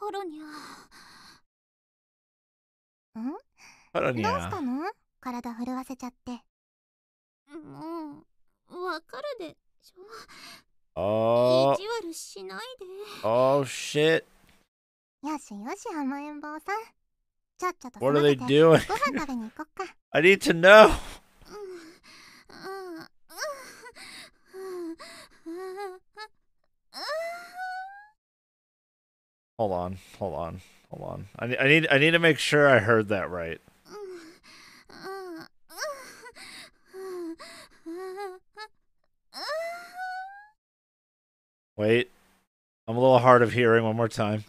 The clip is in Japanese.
ホロニャんホロニャどうしたの体震わせちゃってもうわかるでしょ Oh. 意地悪しないで。o ー s っ i よしよし甘えん坊さん。ちょっちゃと。What are they doing? ご飯食べに行こっか。I need to know. Hold on, hold on, hold on. I, I need I need to make sure I heard that right. Wait. I'm a little hard of hearing one more time.